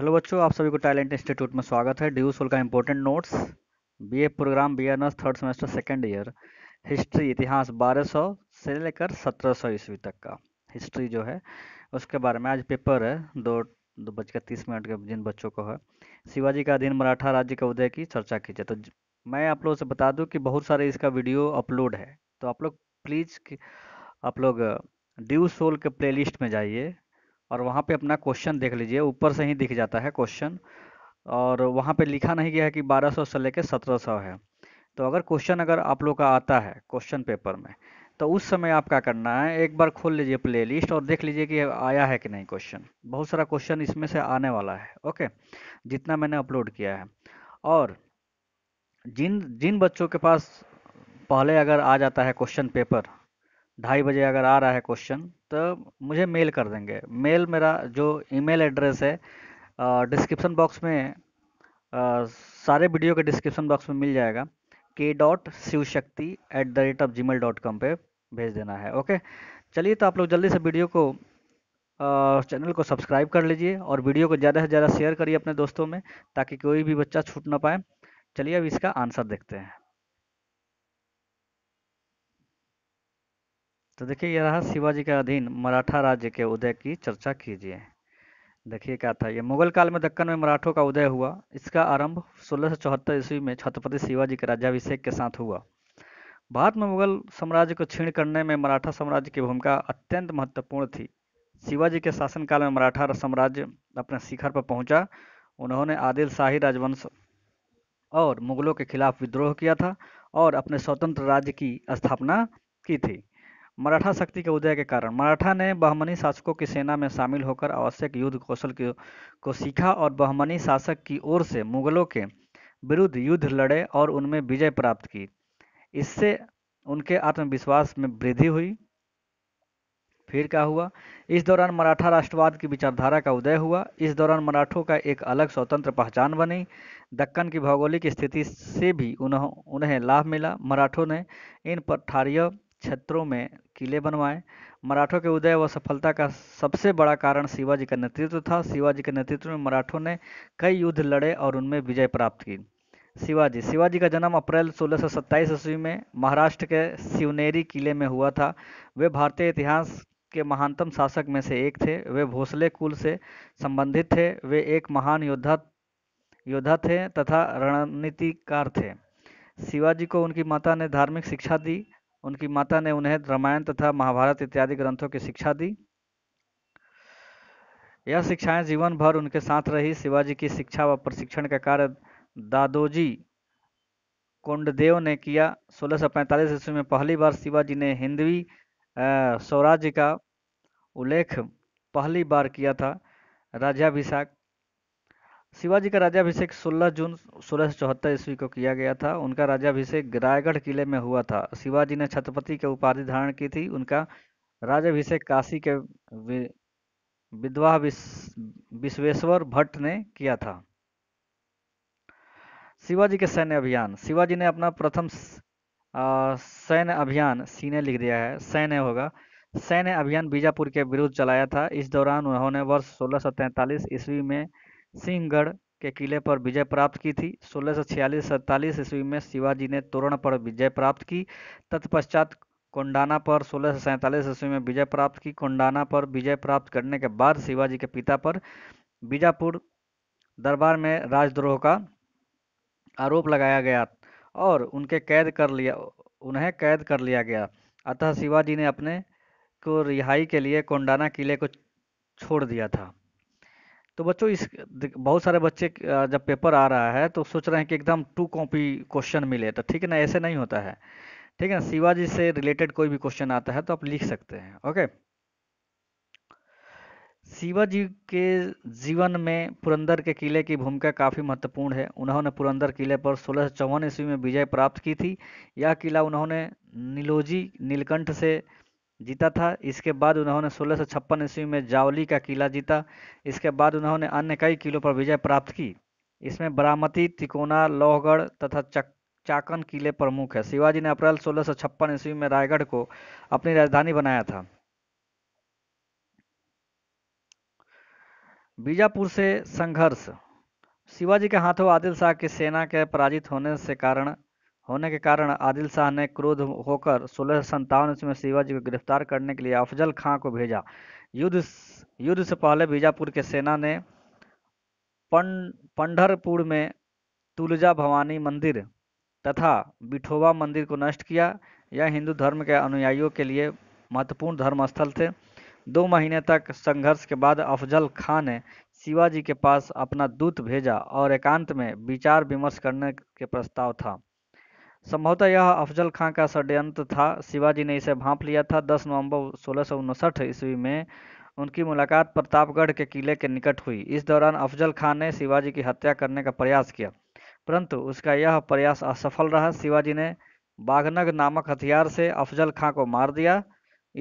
hello बच्चों आप सभी को टैलेंट इंस्टीट्यूट में स्वागत है ड्यू सोल का important notes BA programme B N third semester second year history इतिहास 1200 से लेकर 1700 ईस्वी तक का हिस्ट्री जो है उसके बारे में आज पेपर है दो दो बजकर तीस मिनट के जिन बच्चों को है शिवाजी का अधीन मराठा राज्य के उदय की चर्चा कीजिए तो मैं आप लोगों से बता दूँ कि बहुत सारे इसका वीडियो अपलोड है तो आप लोग प्लीज़ आप लोग ड्यू सोल के प्लेलिस्ट में जाइए और वहाँ पे अपना क्वेश्चन देख लीजिए ऊपर से ही दिख जाता है क्वेश्चन और वहाँ पे लिखा नहीं गया है कि 1200 से लेकर 1700 है तो अगर क्वेश्चन अगर आप लोग का आता है क्वेश्चन पेपर में तो उस समय आप क्या करना है एक बार खोल लीजिए प्ले लिस्ट और देख लीजिए कि आया है कि नहीं क्वेश्चन बहुत सारा क्वेश्चन इसमें से आने वाला है ओके जितना मैंने अपलोड किया है और जिन जिन बच्चों के पास पहले अगर आ जाता है क्वेश्चन पेपर ढाई बजे अगर आ रहा है क्वेश्चन तो मुझे मेल कर देंगे मेल मेरा जो ईमेल एड्रेस है डिस्क्रिप्शन बॉक्स में आ, सारे वीडियो के डिस्क्रिप्शन बॉक्स में मिल जाएगा के dot Shiv Shakti at the rate of Gmail dot com पर भेज देना है ओके चलिए तो आप लोग जल्दी से वीडियो को चैनल को सब्सक्राइब कर लीजिए और वीडियो को ज़्यादा से ज़्यादा शेयर करिए अपने दोस्तों में ताकि कोई भी बच्चा छूट ना पाए चलिए अब इसका आंसर देखते हैं तो देखिए यह रहा शिवाजी के अधीन मराठा राज्य के उदय की चर्चा कीजिए देखिए क्या था ये मुगल काल में दक्कन में मराठों का उदय हुआ इसका आरंभ सोलह ईस्वी में छत्रपति शिवाजी के राज्याभिषेक के साथ हुआ भारत में मुगल साम्राज्य को छीण करने में मराठा साम्राज्य की भूमिका अत्यंत महत्वपूर्ण थी शिवाजी के शासनकाल में मराठा साम्राज्य अपने शिखर पर पहुंचा उन्होंने आदिल शाही राजवंश और मुगलों के खिलाफ विद्रोह किया था और अपने स्वतंत्र राज्य की स्थापना की थी मराठा शक्ति के उदय के कारण मराठा ने बहमनी शासकों की सेना में शामिल होकर आवश्यक युद्ध कौशल को सीखा और बहमनी शासक की ओर से मुगलों के विरुद्ध युद्ध लड़े और उनमें विजय प्राप्त की इससे उनके आत्मविश्वास में वृद्धि हुई फिर क्या हुआ इस दौरान मराठा राष्ट्रवाद की विचारधारा का उदय हुआ इस दौरान मराठों का एक अलग स्वतंत्र पहचान बनी दक्कन की भौगोलिक स्थिति से भी उन्हें उन्हें लाभ मिला मराठों ने इन पठारियों क्षेत्रों में किले बनवाए मराठों के उदय व सफलता का सबसे बड़ा कारण शिवाजी का नेतृत्व था शिवाजी के नेतृत्व में मराठों ने कई युद्ध लड़े और उनमें विजय प्राप्त की शिवाजी शिवाजी का जन्म अप्रैल 1627 ईस्वी में महाराष्ट्र के शिवनेरी किले में हुआ था वे भारतीय इतिहास के महानतम शासक में से एक थे वे भोसले कुल से संबंधित थे वे एक महान योद्धा योद्धा थे तथा रणनीतिकार थे शिवाजी को उनकी माता ने धार्मिक शिक्षा दी उनकी माता ने उन्हें रामायण तथा महाभारत इत्यादि ग्रंथों की शिक्षा दी यह शिक्षाएं जीवन भर उनके साथ रही शिवाजी की शिक्षा व प्रशिक्षण का कार्य दादोजी कुंडदेव ने किया 1645 ईस्वी में पहली बार शिवाजी ने हिंदवी स्वराज्य का उल्लेख पहली बार किया था राजाभिषाक शिवाजी का राजाभिषेक 16 जून सोलह सौ ईस्वी को किया गया था उनका राजाभिषेक रायगढ़ किले में हुआ था शिवाजी ने छत्रपति के उपाधि धारण की थी उनका राजाभिषेक काशी के विधवा विश्वेश्वर भट्ट ने किया था शिवाजी के सैन्य अभियान शिवाजी ने अपना प्रथम सैन्य अभियान सीने लिख दिया है सैन्य होगा सैन्य अभियान बीजापुर के विरुद्ध चलाया था इस दौरान उन्होंने वर्ष सोलह ईस्वी में सिंहगढ़ के किले पर विजय प्राप्त की थी सोलह सौ छियालीस सैतालीस ईस्वी में शिवाजी ने तोरण पर विजय प्राप्त की तत्पश्चात कोंडाना पर सोलह सौ सैंतालीस ईस्वी में विजय प्राप्त की कोंडाना पर विजय प्राप्त करने के बाद शिवाजी के पिता पर बीजापुर दरबार में राजद्रोह का आरोप लगाया गया और उनके कैद कर लिया उन्हें कैद कर लिया गया अतः शिवाजी ने अपने को रिहाई के लिए कोंडाना किले को छोड़ दिया था तो बच्चों इस बहुत सारे बच्चे जब पेपर आ रहा है तो सोच रहे हैं कि एकदम टू कॉपी क्वेश्चन मिले तो ठीक है ना ऐसे नहीं होता है ठीक है ना शिवाजी से रिलेटेड कोई भी क्वेश्चन आता है तो आप लिख सकते हैं ओके शिवाजी के जीवन में पुरंदर के किले की भूमिका काफ़ी महत्वपूर्ण है उन्होंने पुरंदर किले पर सोलह सौ चौवन ईस्वी में विजय प्राप्त की थी यह किला उन्होंने नीलोजी नीलकंठ से जीता था इसके बाद उन्होंने सोलह सौ छप्पन ईस्वी में जावली का किला जीता इसके बाद उन्होंने अन्य कई किलों पर विजय प्राप्त की इसमें बारामती तिकोना लोहगढ़ तथा चक चाकन किले प्रमुख है शिवाजी ने अप्रैल सोलह सौ छप्पन ईस्वी में रायगढ़ को अपनी राजधानी बनाया था बीजापुर से संघर्ष शिवाजी के हाथों आदिल शाह की सेना के पराजित होने से कारण होने के कारण आदिल शाह ने क्रोध होकर सोलह संतावन ईस्वी में शिवाजी को गिरफ्तार करने के लिए अफजल खां को भेजा युद्ध युद्ध से पहले बीजापुर के सेना ने पं, पंढरपुर में तुलजा भवानी मंदिर तथा बिठोवा मंदिर को नष्ट किया यह हिंदू धर्म के अनुयायियों के लिए महत्वपूर्ण धर्मस्थल थे दो महीने तक संघर्ष के बाद अफजल खां ने शिवाजी के पास अपना दूत भेजा और एकांत में विचार विमर्श करने के प्रस्ताव था संभवतः यह अफजल खां का षड्यंत्र था शिवाजी ने इसे भांप लिया था 10 नवंबर सोलह ईस्वी में उनकी मुलाकात प्रतापगढ़ के किले के निकट हुई इस दौरान अफजल खां ने शिवाजी की हत्या करने का प्रयास किया परंतु उसका यह प्रयास असफल रहा शिवाजी ने बाघनग नामक हथियार से अफजल खां को मार दिया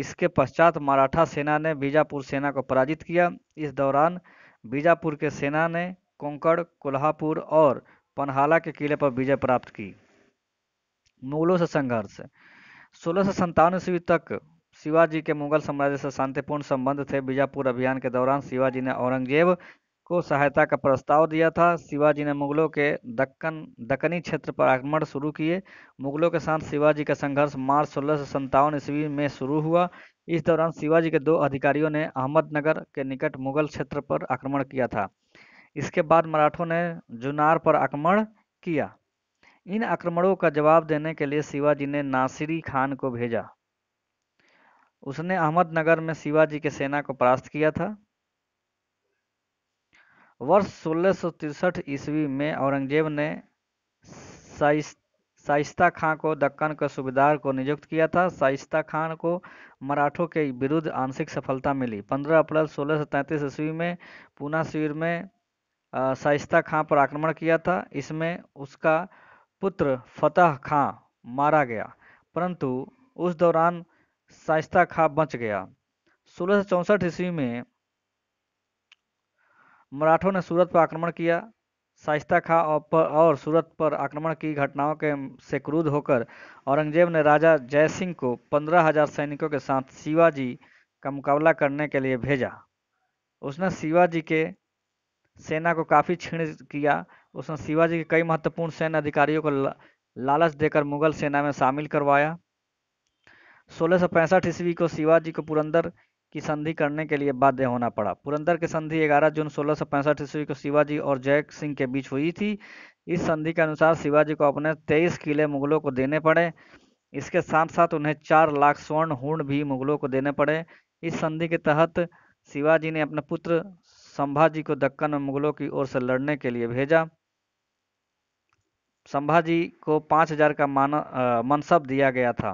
इसके पश्चात मराठा सेना ने बीजापुर सेना को पराजित किया इस दौरान बीजापुर के सेना ने कोंकड़ कोल्हापुर और पनहाला के किले पर विजय प्राप्त की मुगलों से संघर्ष सोलह सौ संतावन ईस्वी तक शिवाजी के मुगल साम्राज्य से शांतिपूर्ण संबंध थे बीजापुर अभियान के दौरान शिवाजी ने औरंगजेब को सहायता का प्रस्ताव दिया था शिवाजी ने मुगलों के दक्कन दक्कनी क्षेत्र पर आक्रमण शुरू किए मुगलों के साथ शिवाजी का संघर्ष मार्च सोलह सौ संतावन ईस्वी में शुरू हुआ इस दौरान शिवाजी के दो अधिकारियों ने अहमदनगर के निकट मुगल क्षेत्र पर आक्रमण किया था इसके बाद मराठों ने जुनार पर आक्रमण किया इन आक्रमणों का जवाब देने के लिए शिवाजी ने नासिरी खान को भेजा उसने अहमदनगर में शिवाजी के सेना को परास्त किया था वर्ष सोलह ईस्वी में औरंगजेब ने साइस्ता खां को दक्कन का सूबेदार को नियुक्त किया था साइस्ता खान को मराठों के विरुद्ध आंशिक सफलता मिली 15 अप्रैल सोलह ईस्वी में पूना शिविर में शाइस्ता खान पर आक्रमण किया था इसमें उसका पुत्र फतह खां मारा गया परंतु उस दौरान शाइस्ता खां बच गया सोलह सौ ईस्वी में मराठों ने सूरत पर आक्रमण किया शाइस्ता खां और, सूरत पर आक्रमण की घटनाओं के से क्रूध होकर औरंगजेब ने राजा जय सिंह को पंद्रह हजार सैनिकों के साथ शिवाजी का मुकाबला करने के लिए भेजा उसने शिवाजी के सेना को काफ़ी क्षीण किया उसने शिवाजी के कई महत्वपूर्ण सैन्य अधिकारियों को लालच देकर मुगल सेना में शामिल करवाया सोलह सौ ईस्वी को शिवाजी को पुरंदर की संधि करने के लिए बाध्य होना पड़ा पुरंदर की संधि 11 जून सोलह सौ ईस्वी को शिवाजी और जय सिंह के बीच हुई थी इस संधि के अनुसार शिवाजी को अपने 23 किले मुगलों को देने पड़े इसके साथ साथ उन्हें चार लाख स्वर्ण हूण भी मुगलों को देने पड़े इस संधि के तहत शिवाजी ने अपने पुत्र संभाजी को दक्कन में मुगलों की ओर से लड़ने के लिए भेजा संभाजी को 5000 का मान मनसब दिया गया था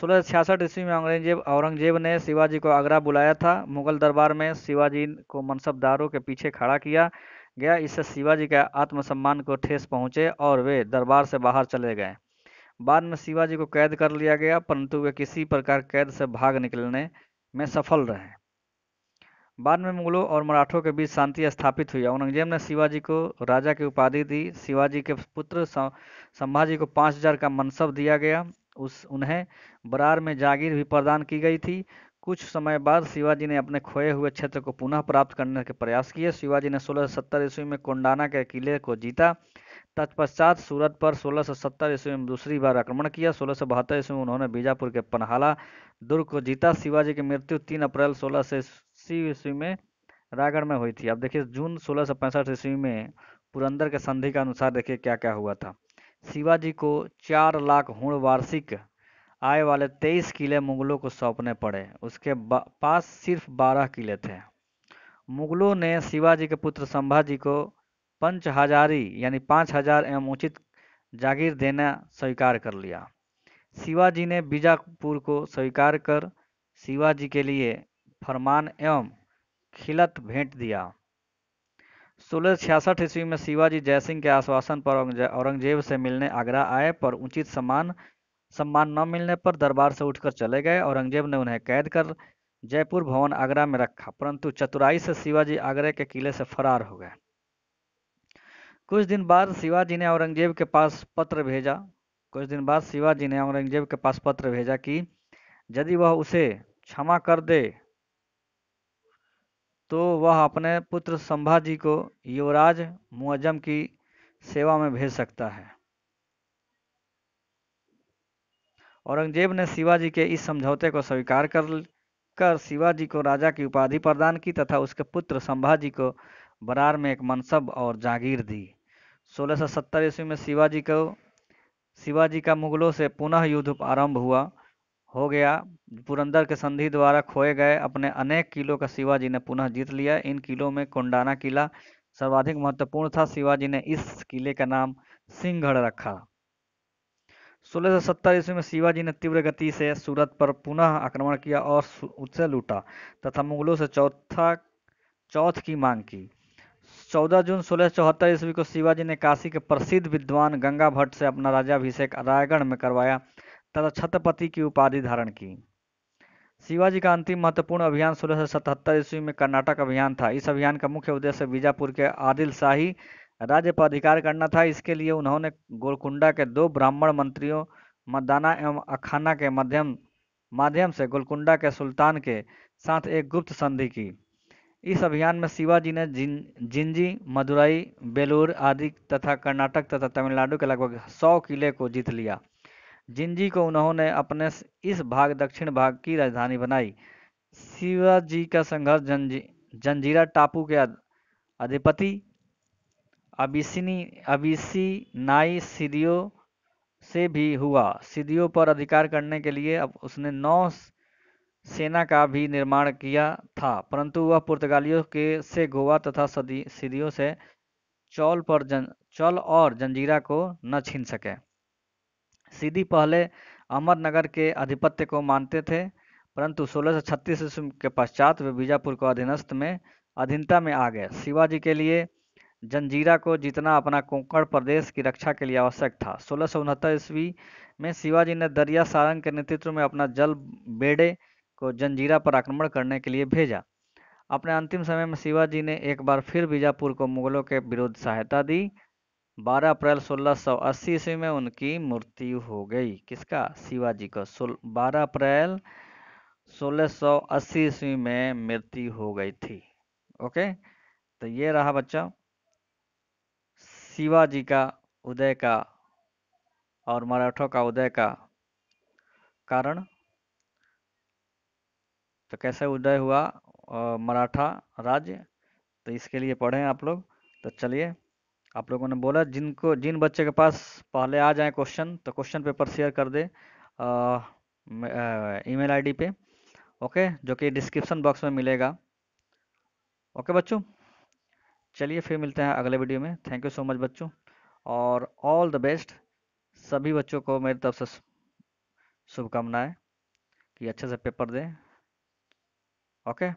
सोलह सौ छियासठ ईस्वी में औरंगजेब औरंगजेब ने शिवाजी को आगरा बुलाया था मुगल दरबार में शिवाजी को मनसबदारों के पीछे खड़ा किया गया इससे शिवाजी के आत्मसम्मान को ठेस पहुंचे और वे दरबार से बाहर चले गए बाद में शिवाजी को कैद कर लिया गया परंतु वे किसी प्रकार कैद से भाग निकलने में सफल रहे बाद में मुगलों और मराठों के बीच शांति स्थापित हुई औरंगजेब ने शिवाजी को राजा की उपाधि दी शिवाजी के पुत्र संभाजी को हजार का मनसब दिया गया उस उन्हें बरार में जागीर भी प्रदान की गई थी कुछ समय बाद शिवाजी ने अपने खोए हुए क्षेत्र को पुनः प्राप्त करने के प्रयास किए शिवाजी ने 1670 ईस्वी में कोंडाना के किले को जीता तत्पश्चात सूरत पर 1670 ईस्वी में दूसरी बार आक्रमण किया सोलह ईस्वी में उन्होंने बीजापुर के पनहाला दुर्ग को जीता शिवाजी की मृत्यु 3 अप्रैल सोलह ईस्वी में रायगढ़ में हुई थी अब देखिए जून सोलह ईस्वी में पुरंदर के संधि के अनुसार देखिए क्या क्या हुआ था शिवाजी को चार लाख हूण वार्षिक आए वाले तेईस किले मुगलों को सौंपने पड़े उसके पास सिर्फ बारह किले थे मुगलों ने शिवाजी के पुत्र संभाजी को पंच हजारी यानी पाँच हजार एवं उचित जागीर देना स्वीकार कर लिया शिवाजी ने बीजापुर को स्वीकार कर शिवाजी के लिए फरमान एवं खिलत भेंट दिया सोलह छियासठ ईस्वी में शिवाजी जयसिंह के आश्वासन पर औरंगजेब से मिलने आगरा आए पर उचित सम्मान सम्मान न मिलने पर दरबार से उठकर चले गए औरंगजेब ने उन्हें कैद कर जयपुर भवन आगरा में रखा परंतु चतुराई से शिवाजी आगरे के किले से फरार हो गए कुछ दिन बाद शिवाजी ने औरंगजेब के पास पत्र भेजा कुछ दिन बाद शिवाजी ने औरंगजेब के पास पत्र भेजा कि यदि वह उसे क्षमा कर दे तो वह अपने पुत्र संभाजी को युवराज मुआजम की सेवा में भेज सकता है औरंगजेब ने शिवाजी के इस समझौते को स्वीकार कर कर शिवाजी को राजा की उपाधि प्रदान की तथा उसके पुत्र संभाजी को बरार में एक मनसब और जागीर दी 1670 ईस्वी में शिवाजी को शिवाजी का मुगलों से पुनः युद्ध आरंभ हुआ हो गया पुरंदर के संधि द्वारा खोए गए अपने अनेक किलों का शिवाजी ने पुनः जीत लिया इन किलों में कोंडाना किला सर्वाधिक महत्वपूर्ण था शिवाजी ने इस किले का नाम सिंहगढ़ रखा सोलह सौ सत्तर ईस्वी में शिवाजी ने तीव्र गति से सूरत पर पुनः आक्रमण किया और उसे लूटा तथा मुगलों से चौथा चौथ की मांग की चौदह जून सोलह चौहत्तर ईस्वी को शिवाजी ने काशी के प्रसिद्ध विद्वान गंगा भट्ट से अपना राजाभिषेक रायगढ़ में करवाया तथा छत्रपति की उपाधि धारण की शिवाजी का अंतिम महत्वपूर्ण अभियान सोलह सौ सतहत्तर ईस्वी में कर्नाटक अभियान था इस अभियान का मुख्य उद्देश्य बीजापुर के आदिल शाही राज्य पर अधिकार करना था इसके लिए उन्होंने गोलकुंडा के दो ब्राह्मण मंत्रियों मदाना एवं अखाना के माध्यम माध्यम से गोलकुंडा के सुल्तान के साथ एक गुप्त संधि की इस अभियान में शिवाजी ने जिन जिंजी मदुरई बेलूर आदि तथा कर्नाटक तथा तमिलनाडु के लगभग सौ किले को जीत लिया जिंजी को उन्होंने अपने इस भाग दक्षिण भाग की राजधानी बनाई शिवाजी का संघर्ष जंजीरा टापू के अधिपति अबिसिनी नाई सीदियों से भी हुआ सीदियों पर अधिकार करने के लिए अब उसने नौ सेना का भी निर्माण किया था परंतु वह पुर्तगालियों के से गोवा तथा सीदियों से चौल पर जन चौल और जंजीरा को न छीन सके सीधी पहले अहमदनगर के आधिपत्य को मानते थे परंतु 1636 ईस्वी के पश्चात वे बीजापुर को अधीनस्थ में अधीनता में आ गए शिवाजी के लिए जंजीरा को जीतना अपना कोंकण प्रदेश की रक्षा के लिए आवश्यक था सोलह ईस्वी में शिवाजी ने दरिया सारंग के नेतृत्व में अपना जल बेड़े को जंजीरा पर आक्रमण करने के लिए भेजा अपने अंतिम समय में शिवाजी ने एक बार फिर बीजापुर को मुगलों के विरुद्ध सहायता दी 12 अप्रैल 1680 ईस्वी में उनकी मृत्यु हो गई किसका शिवाजी का बारह अप्रैल 1680 ईस्वी में मृत्यु हो गई थी ओके तो ये रहा बच्चा शिवाजी का उदय का और मराठों का उदय का कारण तो कैसे उदय हुआ मराठा राज्य तो इसके लिए पढ़ें आप लोग तो चलिए आप लोगों ने बोला जिनको जिन बच्चे के पास पहले आ जाए क्वेश्चन तो क्वेश्चन पेपर शेयर कर दे ईमेल आईडी पे ओके जो कि डिस्क्रिप्शन बॉक्स में मिलेगा ओके बच्चों चलिए फिर मिलते हैं अगले वीडियो में थैंक यू सो मच बच्चों और ऑल द बेस्ट सभी बच्चों को मेरी तरफ से शुभकामनाएं कि अच्छे से पेपर दें ओके